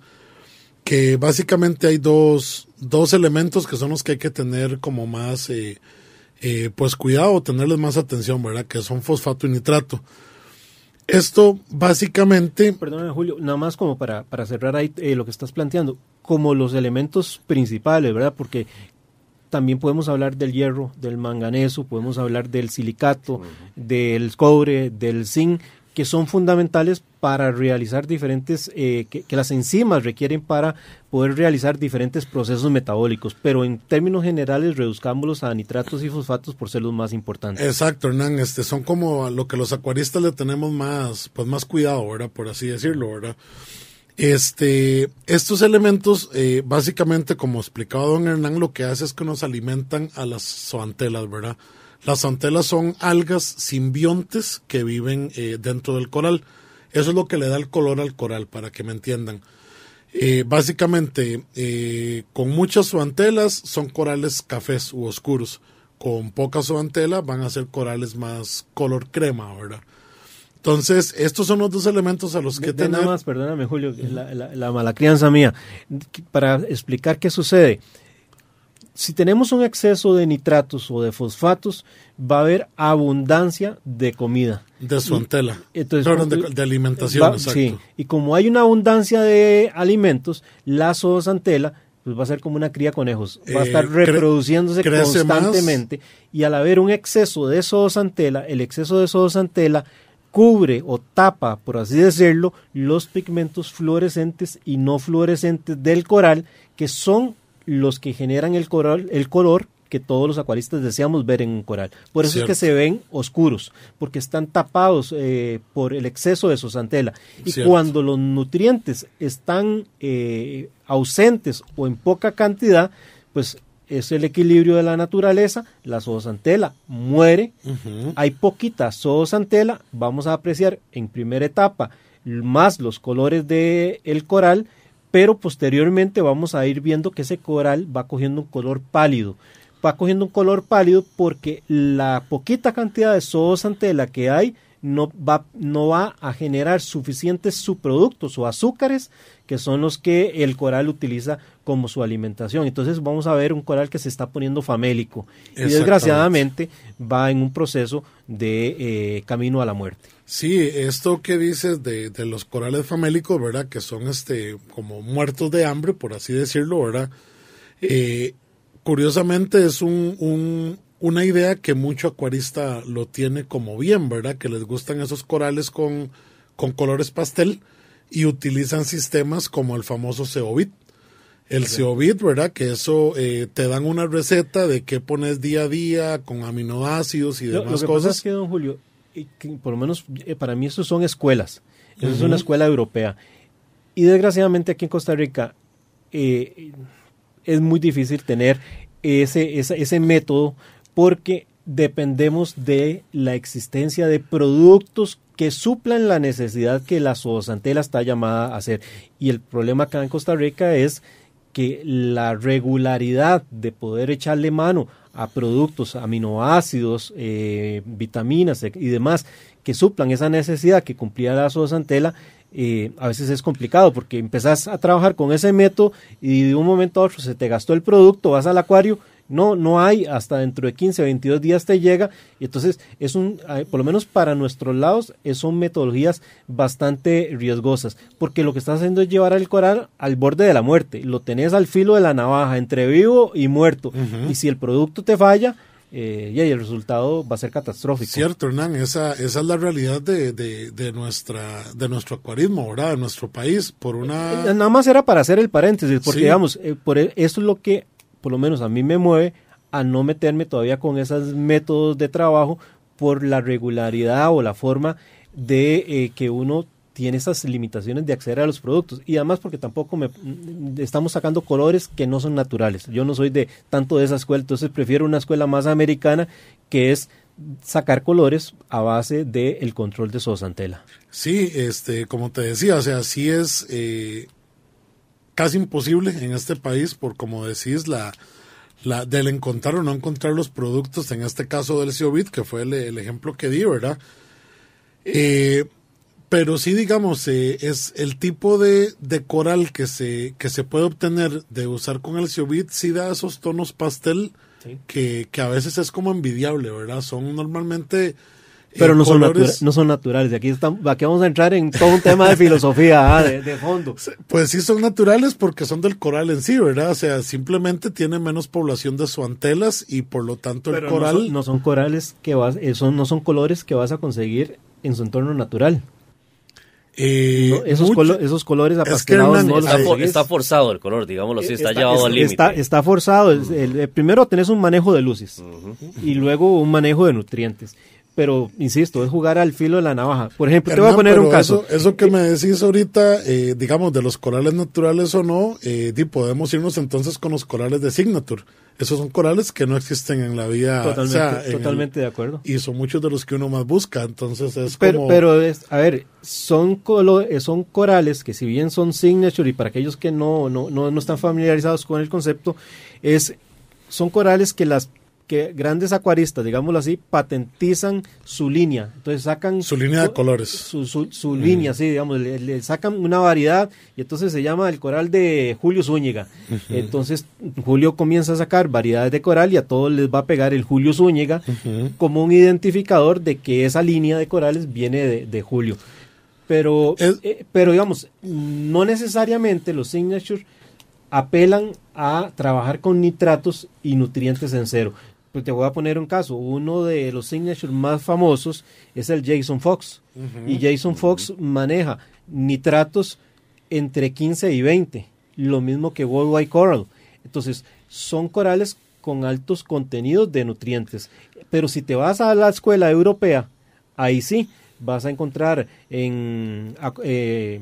que básicamente hay dos, dos elementos que son los que hay que tener como más eh, pues cuidado, tenerles más atención, ¿verdad? Que son fosfato y nitrato. Esto básicamente... Perdóname Julio, nada más como para, para cerrar ahí eh, lo que estás planteando, como los elementos principales, ¿verdad? Porque también podemos hablar del hierro, del manganeso, podemos hablar del silicato, del cobre, del zinc, que son fundamentales para realizar diferentes, eh, que, las enzimas requieren para poder realizar diferentes procesos metabólicos, pero en términos generales reduzcámoslos a nitratos y fosfatos por ser los más importantes. Exacto, Hernán, este, son como lo que los acuaristas le tenemos más, pues más cuidado, ¿verdad? Por así decirlo, ¿verdad? Este, estos elementos, eh, básicamente, como explicaba don Hernán, lo que hace es que nos alimentan a las zoantelas, ¿verdad? Las antelas son algas simbiontes que viven eh, dentro del coral. Eso es lo que le da el color al coral, para que me entiendan. Eh, básicamente, eh, con muchas zoantelas son corales cafés u oscuros. Con poca subantela van a ser corales más color crema, ¿verdad? Entonces, estos son los dos elementos a los que tener... más, perdóname, Julio, la, la mala crianza mía. Para explicar qué sucede, si tenemos un exceso de nitratos o de fosfatos, va a haber abundancia de comida. De suantela. Entonces, de, alimentación, Sí, y como hay una abundancia de alimentos, la zoosantela pues, va a ser como una cría conejos, va a eh, estar reproduciéndose constantemente y al haber un exceso de zoosantela, el exceso de zoosantela cubre o tapa, por así decirlo, los pigmentos fluorescentes y no fluorescentes del coral, que son los que generan el coral, el color que todos los acuaristas deseamos ver en un coral. Por eso es que se ven oscuros, porque están tapados eh, por el exceso de sosantela. Y cuando los nutrientes están eh, ausentes o en poca cantidad, pues es el equilibrio de la naturaleza, la zoosantela muere, hay poquita zoosantela, vamos a apreciar en primera etapa más los colores del coral, pero posteriormente vamos a ir viendo que ese coral va cogiendo un color pálido. Va cogiendo un color pálido porque la poquita cantidad de la que hay no va, no va a generar suficientes subproductos o azúcares que son los que el coral utiliza como su alimentación. Entonces vamos a ver un coral que se está poniendo famélico y desgraciadamente va en un proceso de eh, camino a la muerte. Sí, esto que dices de, los corales famélicos, ¿verdad? Que son este como muertos de hambre, por así decirlo, ¿verdad? Eh, curiosamente es un, una idea que mucho acuarista lo tiene como bien, ¿verdad? Que les gustan esos corales con, con colores pastel y utilizan sistemas como el famoso ceobit, el Ceobit, ¿verdad? Que eso eh, te dan una receta de qué pones día a día con aminoácidos y demás cosas. lo que cosas. Pasa es que, don Julio, por lo menos eh, para mí eso son escuelas. es una escuela europea. Y desgraciadamente aquí en Costa Rica eh, es muy difícil tener ese, ese, ese método porque dependemos de la existencia de productos que suplan la necesidad que la zoosantela está llamada a hacer. Y el problema acá en Costa Rica es que la regularidad de poder echarle mano a productos, aminoácidos, eh, vitaminas e-, y demás que suplan esa necesidad que cumplía la zozantela, eh, a veces es complicado porque empezás a trabajar con ese método y de un momento a otro se te gastó el producto, vas al acuario no, no hay, hasta dentro de 15, 22 días te llega. Y entonces, es un, ah, por lo menos para nuestros lados, eh, son metodologías bastante riesgosas, porque lo que estás haciendo es llevar al coral al borde de la muerte. Lo tenés al filo de la navaja, entre vivo y muerto. Y si el producto te falla, eh, y el resultado va a ser catastrófico. Cierto, Hernán, esa, es la realidad de, nuestra, de nuestro acuarismo, ¿verdad? De nuestro país, por eh, una... Eh, nada más era para hacer el paréntesis, porque digamos, por eso es lo que por lo menos a mí me mueve a no meterme todavía con esos métodos de trabajo por la regularidad o la forma de eh, que uno tiene esas limitaciones de acceder a los productos y además porque tampoco me mm, estamos sacando colores que no son naturales. Yo no soy de tanto de esa escuela, entonces prefiero una escuela más americana que es sacar colores a base del control de Sosantela. Sí, este, como te decía, o sea, sí es eh, casi imposible en este país por, como decís, la, la del encontrar o no encontrar los productos, en este caso del CioVit, que fue el, ejemplo que di, ¿verdad? Eh, pero sí, digamos, eh, es el tipo de, coral que se, que se puede obtener de usar con el CioVit, sí da esos tonos pastel que, que a veces es como envidiable, ¿verdad? Son normalmente pero no son, no son naturales. Aquí, aquí vamos a entrar en todo un tema de filosofía ah, de, fondo. Pues sí, son naturales porque son del coral en sí, ¿verdad? O sea, simplemente tiene menos población de suantelas y por lo tanto el coral. No son, corales que vas, eh, no son colores que vas a conseguir en su entorno natural. Eh, esos, esos, colores apasionados es está, está, forzado el color, digámoslo así, está, llevado al límite. Está, forzado. Eh, primero tenés un manejo de luces y luego un manejo de nutrientes pero insisto, es jugar al filo de la navaja. Por ejemplo, te voy a poner un caso. Eso, que me decís ahorita, eh, digamos, de los corales naturales o no, eh, podemos irnos entonces con los corales de Signature. Esos son corales que no existen en la vida. Totalmente, totalmente de acuerdo. Y son muchos de los que uno más busca, entonces es pero, Pero, a ver, son, eh, son corales que si bien son Signature, y para aquellos que no, no, no, no están familiarizados con el concepto, es son corales que las que grandes acuaristas, digámoslo así, patentizan su línea. Entonces sacan... Su línea de colores. Su, línea, sí, digamos, le, sacan una variedad y entonces se llama el coral de Julio Zúñiga. Entonces Julio comienza a sacar variedades de coral y a todos les va a pegar el Julio Zúñiga como un identificador de que esa línea de corales viene de, Julio. Pero, eh, pero digamos, no necesariamente los signatures apelan a trabajar con nitratos y nutrientes en cero. Pues te voy a poner un caso. Uno de los signatures más famosos es el Jason Fox. Y Jason Fox maneja nitratos entre 15 y 20, lo mismo que Worldwide Coral. Entonces, son corales con altos contenidos de nutrientes. Pero si te vas a la escuela europea, ahí sí, vas a encontrar en eh,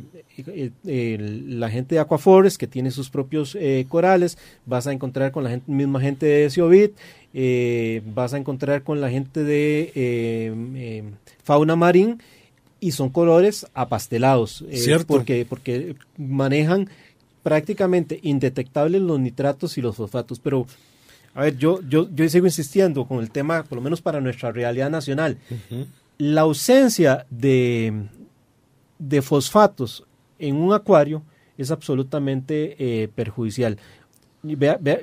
eh, la gente de Aquaforest que tiene sus propios eh, corales, vas a encontrar con la misma gente de Ciovit, vas a encontrar con la gente de em, Fauna Marín y son colores apastelados porque, porque manejan prácticamente indetectables los nitratos y los fosfatos, pero a ver, yo, yo, yo sigo insistiendo con el tema, por lo menos para nuestra realidad nacional la ausencia de, fosfatos en un acuario es absolutamente eh, perjudicial.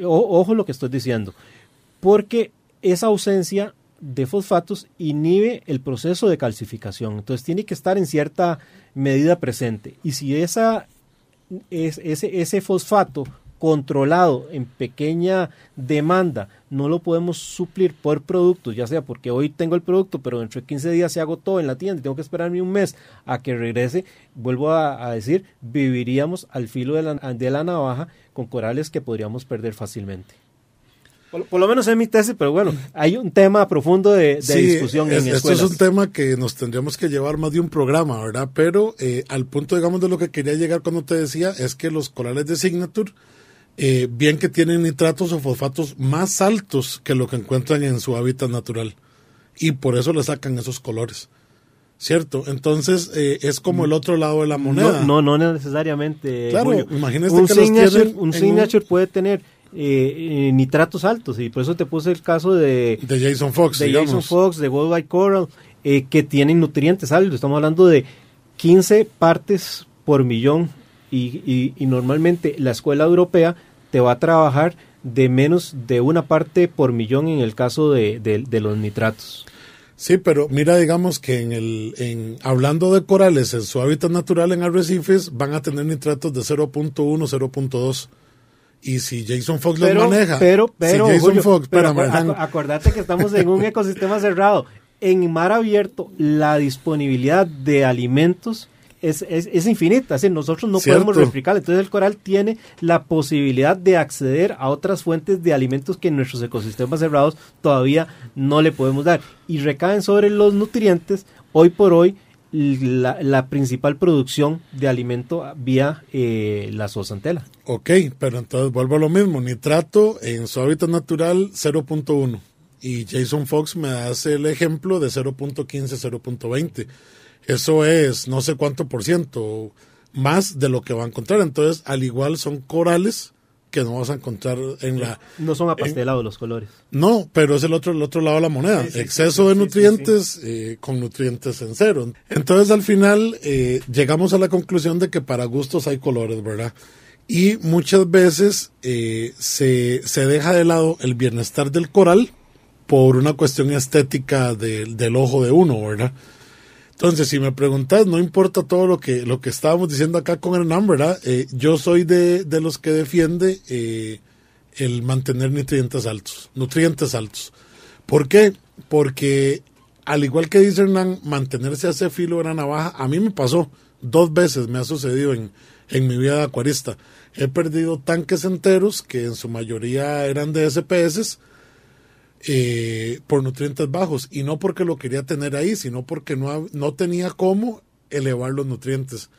ojo lo que estoy diciendo, porque esa ausencia de fosfatos inhibe el proceso de calcificación, entonces tiene que estar en cierta medida presente. Y si esa, ese fosfato controlado en pequeña demanda, no lo podemos suplir por productos, ya sea porque hoy tengo el producto, pero dentro de 15 días se agotó en la tienda y tengo que esperarme un mes a que regrese, vuelvo a, decir, viviríamos al filo de la, navaja con corales que podríamos perder fácilmente. Por, lo menos es mi tesis, pero bueno, hay un tema profundo de, discusión es, Esto es un tema que nos tendríamos que llevar más de un programa, ¿verdad? Pero eh, al punto, digamos, de lo que quería llegar cuando te decía, es que los corales de Signature eh, bien que tienen nitratos o fosfatos más altos que lo que encuentran en su hábitat natural. Y por eso le sacan esos colores. ¿Cierto? Entonces eh, es como el otro lado de la moneda. No, no, necesariamente. Claro, imagínese un que signature, un signature puede tener eh, nitratos altos y por eso te puse el caso de, de Jason Fox. De Jason Fox, de Worldwide Coral, que tienen nutrientes altos. Estamos hablando de 15 partes por millón y, y, normalmente la escuela europea te va a trabajar de menos de una parte por millón en el caso de, los nitratos. Sí, pero mira, digamos que en el, en, hablando de corales en su hábitat natural en arrecifes, van a tener nitratos de 0.1, 0.2. Y si Jason Fox los maneja, pero, pero, Jason Fox, pero, acordate que estamos en un ecosistema cerrado. En mar abierto, la disponibilidad de alimentos es, es, infinita, nosotros no podemos replicar Entonces el coral tiene la posibilidad de acceder a otras fuentes de alimentos que en nuestros ecosistemas cerrados todavía no le podemos dar. Y recaen sobre los nutrientes, hoy por hoy, la, principal producción de alimento vía eh, la zoantela Ok, pero entonces vuelvo a lo mismo, nitrato en su hábitat natural 0.1 y Jason Fox me hace el ejemplo de 0.15, 0.20. Eso es no sé cuánto por ciento más de lo que va a encontrar. Entonces, al igual son corales que no vas a encontrar en la... No son apastelados los colores. No, pero es el otro, el otro lado de la moneda. Exceso de nutrientes eh, con nutrientes en cero. Entonces al final eh, llegamos a la conclusión de que para gustos hay colores, ¿verdad? Y muchas veces eh, se, deja de lado el bienestar del coral por una cuestión estética del ojo de uno, ¿verdad? Entonces, si me preguntás, no importa todo lo que, lo que estábamos diciendo acá con Hernán, ¿verdad? Eh, yo soy de, los que defiende eh, el mantener nutrientes altos, nutrientes altos. ¿Por qué? Porque, al igual que dice Hernán, mantenerse a ese filo de la navaja, a mí me pasó dos veces, me ha sucedido en, en mi vida de acuarista. He perdido tanques enteros, que en su mayoría eran de SPS, eh, por nutrientes bajos y no porque lo quería tener ahí, sino porque no, no tenía cómo elevar los nutrientes.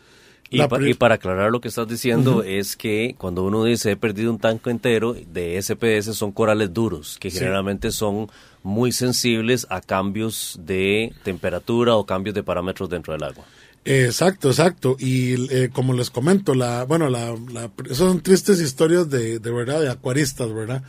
Y, para aclarar lo que estás diciendo es que cuando uno dice he perdido un tanque entero de SPS son corales duros que generalmente son muy sensibles a cambios de temperatura o cambios de parámetros dentro del agua. Exacto, exacto. Y eh, como les comento, la, bueno, la, la, son tristes historias de, de verdad de acuaristas, ¿verdad?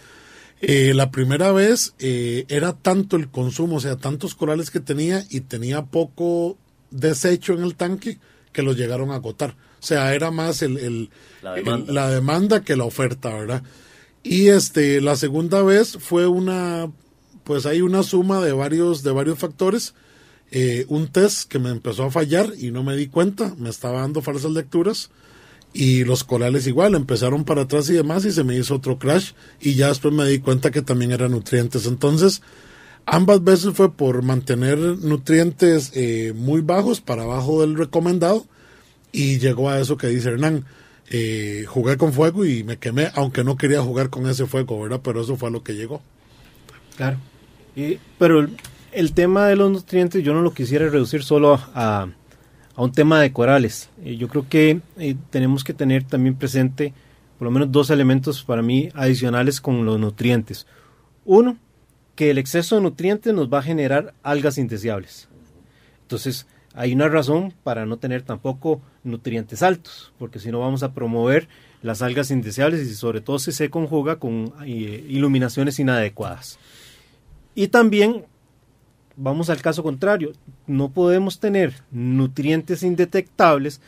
Eh, la primera vez eh, era tanto el consumo, o sea, tantos corales que tenía y tenía poco desecho en el tanque que los llegaron a agotar. O sea, era más el, la, demanda. que la oferta, ¿verdad? Y este, la segunda vez fue una, pues hay una suma de varios, de varios factores. Eh, un test que me empezó a fallar y no me di cuenta, me estaba dando falsas lecturas y los corales igual, empezaron para atrás y demás y se me hizo otro crash y ya después me di cuenta que también eran nutrientes. Entonces, ambas veces fue por mantener nutrientes eh, muy bajos, para abajo del recomendado y llegó a eso que dice Hernán. Eh, jugué con fuego y me quemé, aunque no quería jugar con ese fuego, ¿verdad? Pero eso fue lo que llegó. Claro. Y, pero el tema de los nutrientes yo no lo quisiera reducir solo a, a un tema de corales. Eh, yo creo que eh, tenemos que tener también presente por lo menos dos elementos para mí adicionales con los nutrientes. Uno, que el exceso de nutrientes nos va a generar algas indeseables. Entonces, hay una razón para no tener tampoco nutrientes altos, porque si no vamos a promover las algas indeseables y sobre todo si se conjuga con eh, iluminaciones inadecuadas. Y también vamos al caso contrario, no podemos tener nutrientes indetectables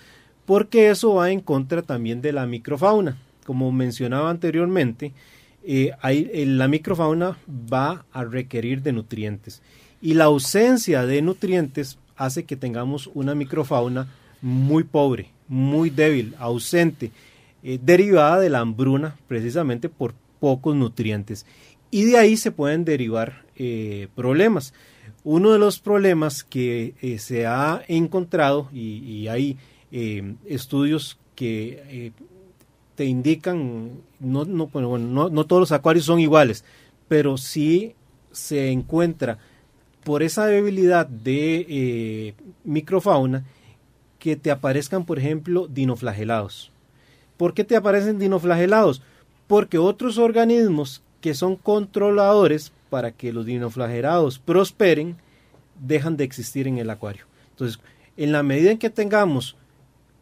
porque eso va en contra también de la microfauna. Como mencionaba anteriormente, eh, eh, la microfauna va a requerir de nutrientes y la ausencia de nutrientes hace que tengamos una microfauna muy pobre, muy débil, ausente, eh, derivada de la hambruna precisamente por pocos nutrientes. Y de ahí se pueden derivar problemas. Uno de los problemas que eh, se ha encontrado y, hay eh, estudios que eh, te indican, no, no, todos los acuarios son iguales, pero sí se encuentra por esa debilidad de microfauna que te aparezcan, por ejemplo, dinoflagelados. ¿Por qué te aparecen dinoflagelados? Porque otros organismos que son controladores para que los dinoflagerados prosperen, dejan de existir en el acuario. Entonces, en la medida en que tengamos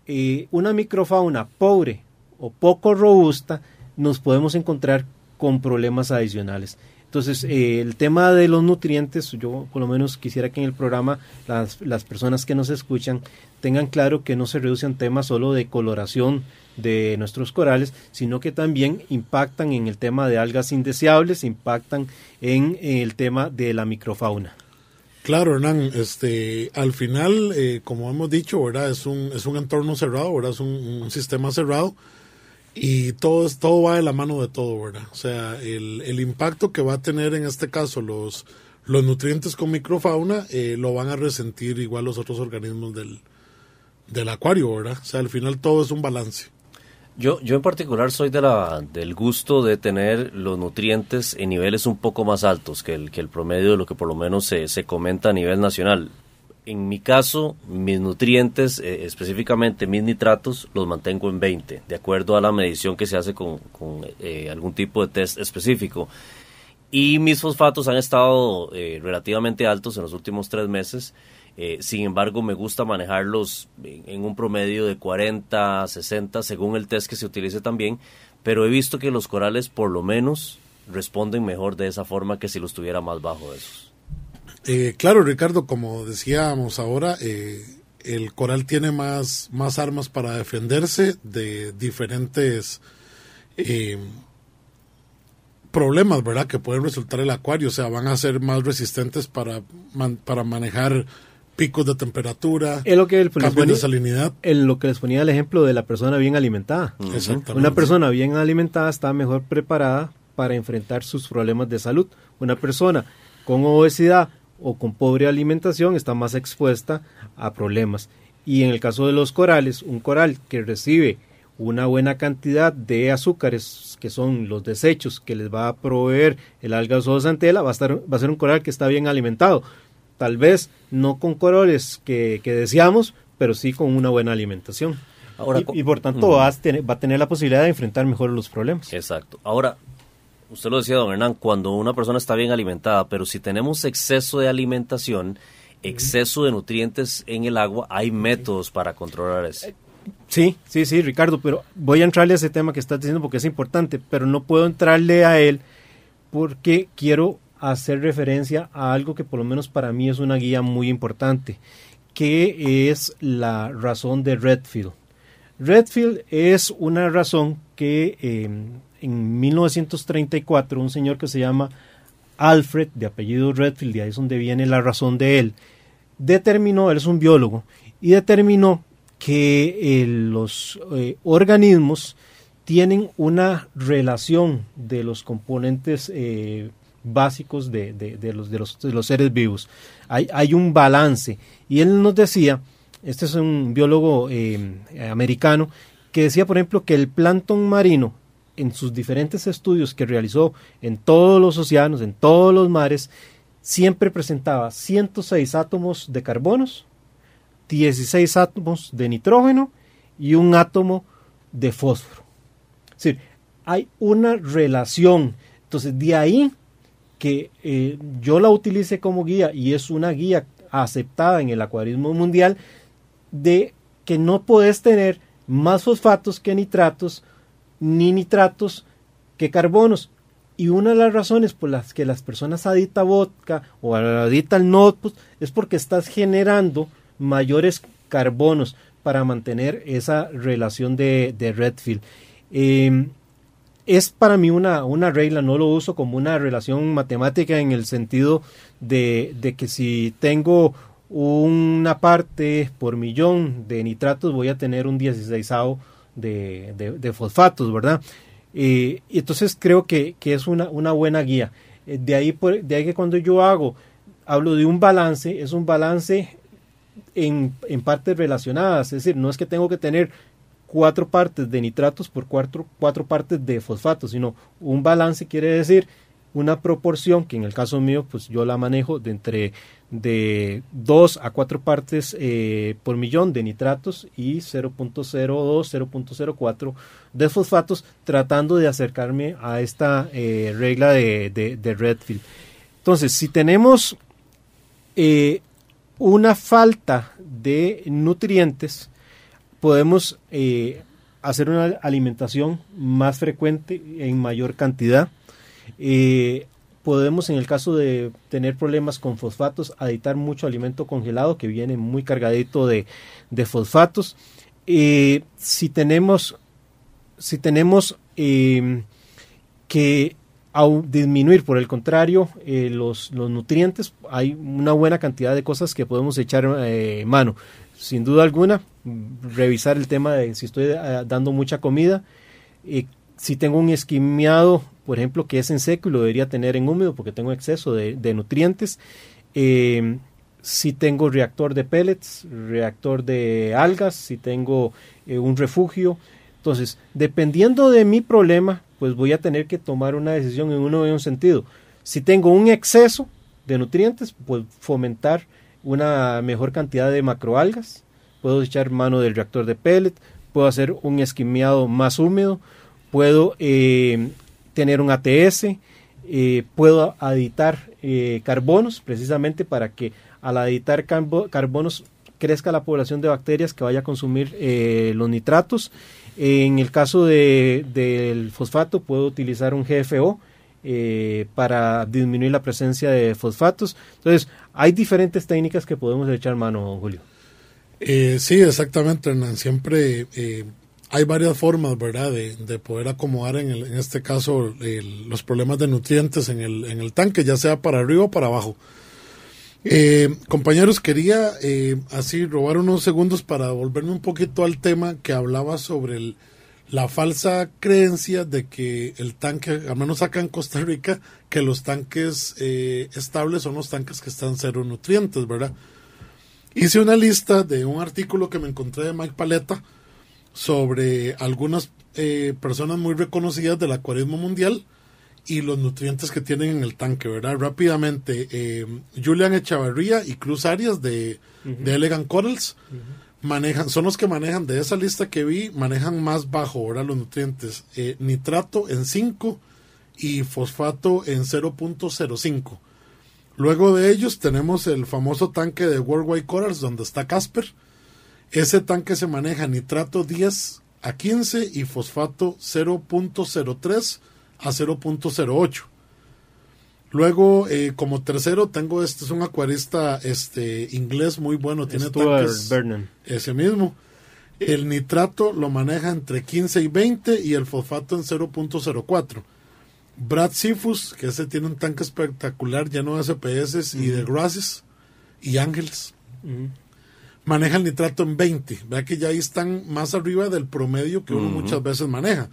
eh, una microfauna pobre o poco robusta, nos podemos encontrar con problemas adicionales. Entonces, eh, el tema de los nutrientes, yo por lo menos quisiera que en el programa las, las personas que nos escuchan tengan claro que no se reduce reducen tema solo de coloración de nuestros corales, sino que también impactan en el tema de algas indeseables, impactan en, el tema de la microfauna. Claro, Hernán, este, al final, eh, como hemos dicho, ¿verdad? Es un, es un entorno cerrado, ¿verdad? Es un sistema cerrado y todo, todo va de la mano de todo, ¿verdad? O sea, el, el impacto que va a tener en este caso los, los nutrientes con microfauna eh, lo van a resentir igual los otros organismos del, del acuario, ¿verdad? O sea, al final todo es un balance. Yo, yo en particular soy de la, del gusto de tener los nutrientes en niveles un poco más altos que el, que el promedio de lo que por lo menos se, se comenta a nivel nacional en mi caso, mis nutrientes, eh, específicamente mis nitratos, los mantengo en 20, de acuerdo a la medición que se hace con, eh, algún tipo de test específico. Y mis fosfatos han estado eh, relativamente altos en los últimos tres meses. sin embargo, me gusta manejarlos en un promedio de 40, 60, según el test que se utilice también. Pero he visto que los corales, por lo menos, responden mejor de esa forma que si los tuviera más bajo de esos. Eh, claro, Ricardo, como decíamos ahora, eh, el coral tiene más, armas para defenderse de diferentes eh, problemas, ¿verdad? Que pueden resultar el acuario, o sea, van a ser más resistentes para, manejar picos de temperatura, lo de salinidad. En lo que les ponía el ejemplo de la persona bien alimentada. Exactamente. Una persona bien alimentada está mejor preparada para enfrentar sus problemas de salud. Una persona con obesidad o con pobre alimentación está más expuesta a problemas. Y en el caso de los corales, un coral que recibe una buena cantidad de azúcares, que son los desechos que les va a proveer el alga o va a, estar, va a ser un coral que está bien alimentado. Tal vez no con corales que, deseamos, pero sí con una buena alimentación. Ahora, y, por tanto va, a tener, va a tener la posibilidad de enfrentar mejor los problemas. Exacto. Ahora, usted lo decía, don Hernán, cuando una persona está bien alimentada, pero si tenemos exceso de alimentación, exceso de nutrientes en el agua, hay métodos para controlar eso. Eh, sí, sí, sí, Ricardo, pero voy a entrarle a ese tema que estás diciendo porque es importante, pero no puedo entrarle a él porque quiero hacer referencia a algo que por lo menos para mí es una guía muy importante, que es la razón de Redfield. Redfield es una razón que eh, en 1934 un señor que se llama Alfred, de apellido Redfield, y ahí es donde viene la razón de él, determinó, él es un biólogo, y determinó que eh, los eh, organismos tienen una relación de los componentes eh, básicos de, los, de, los, seres vivos. Hay, hay, un balance. Y él nos decía, este es un biólogo americano, que decía, por ejemplo, que el plancton marino en sus diferentes estudios que realizó en todos los océanos, en todos los mares, siempre presentaba 106 átomos de carbonos, 16 átomos de nitrógeno y un átomo de fósforo. Es decir, hay una relación. Entonces, de ahí que eh, yo la utilice como guía y es una guía aceptada en el acuarismo mundial de que no puedes tener más fosfatos que nitratos ni nitratos que carbonos. Y una de las razones por las que las personas aditan vodka o aditan no, notebook es porque estás generando mayores carbonos para mantener esa relación de, de Redfield. Em, es para mí una, una, regla, no lo uso como una relación matemática en el sentido de, de que si tengo una parte por millón de nitratos voy a tener un 16 de, fosfatos, ¿verdad? y entonces creo que, es una, una, buena guía. Eh, de, ahí de ahí que cuando yo hago, hablo de un balance, es un balance en, en partes relacionadas, es decir, no es que tengo que tener cuatro partes de nitratos por cuatro, cuatro partes de fosfatos, sino un balance quiere decir una proporción que en el caso mío pues yo la manejo de entre de 2 a 4 partes eh, por millón de nitratos y 0.02, 0.04 de fosfatos tratando de acercarme a esta eh, regla de, de, Redfield. Entonces, si tenemos eh, una falta de nutrientes, podemos hacer una alimentación más frecuente en mayor cantidad podemos en el caso de tener problemas con fosfatos aditar mucho alimento congelado que viene muy cargadito de, fosfatos si tenemos si tenemos em, que disminuir por el contrario eh, los, los, nutrientes hay una buena cantidad de cosas que podemos echar eh, mano sin duda alguna revisar el tema de si estoy eh, dando mucha comida si tengo un esquimiado por ejemplo, que es en seco y lo debería tener en húmedo porque tengo exceso de, nutrientes. Eh, si tengo reactor de pellets, reactor de algas, si tengo eh, un refugio. Entonces, dependiendo de mi problema, pues voy a tener que tomar una decisión en uno de un sentido. Si tengo un exceso de nutrientes, pues fomentar una mejor cantidad de macroalgas. Puedo echar mano del reactor de pellet, puedo hacer un esquimiado más húmedo, puedo eh, tener un ATS, eh, puedo aditar eh, carbonos precisamente para que al aditar carbonos crezca la población de bacterias que vaya a consumir eh, los nitratos. En el caso de, del fosfato puedo utilizar un GFO para disminuir la presencia de fosfatos. Entonces, hay diferentes técnicas que podemos echar mano, Julio. sí, exactamente, Hernán. Siempre hay varias formas, ¿verdad?, de, poder acomodar, en, este caso, los problemas de nutrientes en el, en el tanque, ya sea para arriba o para abajo. Eh, compañeros, quería eh, así robar unos segundos para volverme un poquito al tema que hablaba sobre la falsa creencia de que el tanque, al menos acá en Costa Rica, que los tanques eh, estables son los tanques que están cero nutrientes, ¿verdad? Hice una lista de un artículo que me encontré de Mike Paleta sobre algunas eh, personas muy reconocidas del acuarismo mundial y los nutrientes que tienen en el tanque, ¿verdad? Rápidamente, eh, Julian Echavarría y Cruz Arias de, Elegant Corals manejan, son los que manejan, de esa lista que vi, manejan más bajo, ahora Los nutrientes, eh, nitrato en 5 y fosfato en 0.05. Luego de ellos tenemos el famoso tanque de Worldwide Corals donde está Casper ese tanque se maneja nitrato 10 a 15 y fosfato 0.03 a 0.08. Luego, eh, como tercero, tengo este, es un acuarista este, inglés muy bueno, tiene Stuart Ese mismo. El nitrato lo maneja entre 15 y 20 y el fosfato en 0.04. Brad Sifus, que ese tiene un tanque espectacular lleno de SPS y de grasses y ángeles maneja el nitrato en 20. Vea que ya ahí están más arriba del promedio que uno muchas veces maneja.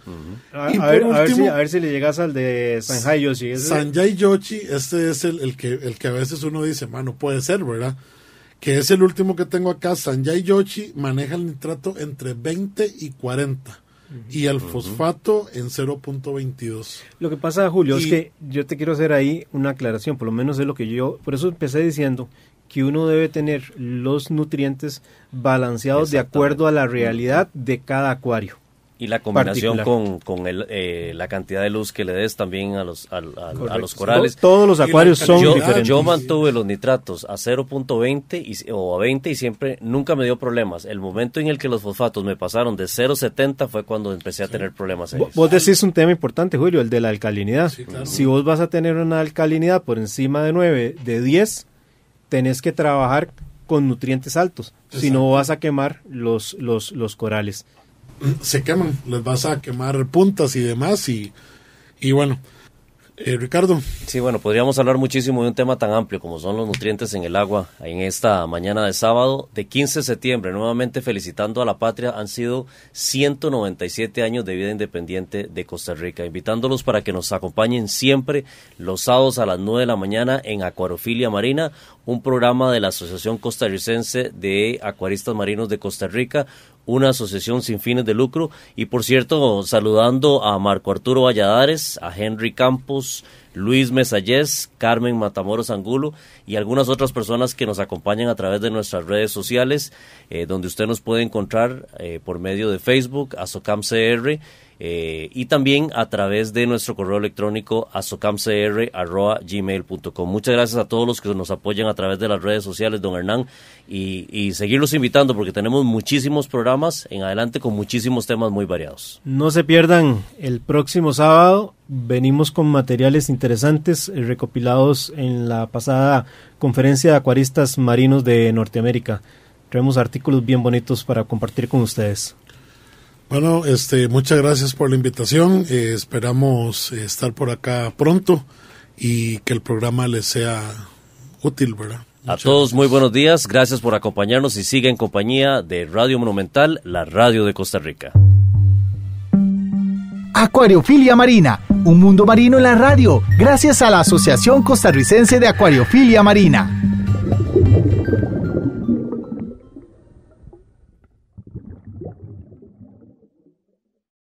a, ver, si, le llegas al de Sanjay Yoshi. Sanjay Yoshi, este es el, que, el que a veces uno dice, mano, puede ser, ¿verdad? Que es el último que tengo acá. Sanjay Yoshi maneja el nitrato entre 20 y 40 y el fosfato en 0.22. Lo que pasa, Julio, es que yo te quiero hacer ahí una aclaración, por lo menos es lo que yo, por eso empecé diciendo que uno debe tener los nutrientes balanceados de acuerdo a la realidad de cada acuario. Y la combinación con, eh, la cantidad de luz que le des también a los, a, los corales. Todos los acuarios son yo, diferentes. Yo mantuve los nitratos a 0.20 o a 20 y siempre nunca me dio problemas. El momento en el que los fosfatos me pasaron de 0.70 fue cuando empecé a tener problemas. Vos, vos decís un tema importante, Julio, el de la alcalinidad. Si vos vas a tener una alcalinidad por encima de 9, de 10, tenés que trabajar con nutrientes altos, si no vas a quemar los, los, los corales. Se queman, les vas a quemar puntas y demás y, y bueno, eh, Ricardo. Sí, bueno, podríamos hablar muchísimo de un tema tan amplio como son los nutrientes en el agua en esta mañana de sábado, de 15 de septiembre. Nuevamente felicitando a la patria, han sido 197 años de vida independiente de Costa Rica. Invitándolos para que nos acompañen siempre los sábados a las 9 de la mañana en Acuarofilia Marina, un programa de la Asociación Costarricense de Acuaristas Marinos de Costa Rica, una asociación sin fines de lucro. Y por cierto, saludando a Marco Arturo Valladares, a Henry Campos, Luis Mesallés, Carmen Matamoros Angulo y algunas otras personas que nos acompañan a través de nuestras redes sociales, eh, donde usted nos puede encontrar eh, por medio de Facebook, ASOCAMCR eh, y también a través de nuestro correo electrónico azocamcr.gmail.com. Muchas gracias a todos los que nos apoyan a través de las redes sociales, don Hernán, y, seguirlos invitando porque tenemos muchísimos programas en adelante con muchísimos temas muy variados. No se pierdan el próximo sábado venimos con materiales interesantes eh, recopilados en la pasada conferencia de acuaristas marinos de Norteamérica. Traemos artículos bien bonitos para compartir con ustedes. Bueno, este, muchas gracias por la invitación. Eh, esperamos eh, estar por acá pronto y que el programa les sea útil, ¿verdad? a todos muy buenos días, gracias por acompañarnos y sigue en compañía de Radio Monumental, la radio de Costa Rica. Acuariofilia Marina, un mundo marino en la radio, gracias a la Asociación Costarricense de Acuariofilia Marina.